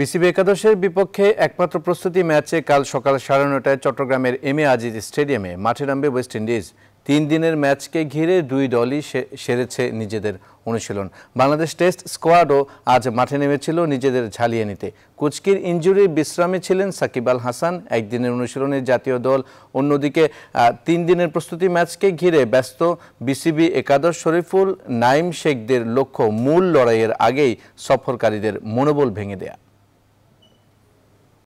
BCB একাদশের বিপক্ষে একমাত্র প্রস্তুতি ম্যাচে কাল সকাল সাড়ে নটায় চট্টগ্রামের এম এ আজিজ স্টেডিয়ামে মাঠে নামবে ওয়েস্ট ইন্ডিজ তিন দিনের ম্যাচকে ঘিরে দুই দলই সেরেছে নিজেদের অনুশীলন বাংলাদেশ টেস্ট স্কোয়াডও আজ মাঠে নেমেছিল নিজেদের ঝালিয়ে নিতে কুচকির ইঞ্জুরির বিশ্রামে ছিলেন সাকিব আল হাসান একদিনের অনুশীলনে জাতীয় দল অন্যদিকে তিন দিনের প্রস্তুতি ম্যাচকে ঘিরে ব্যস্ত বিসিবি একাদশ শরীফুল নাইম শেখদের লক্ষ্য মূল লড়াইয়ের আগেই সফরকারীদের মনোবল ভেঙে দেয়া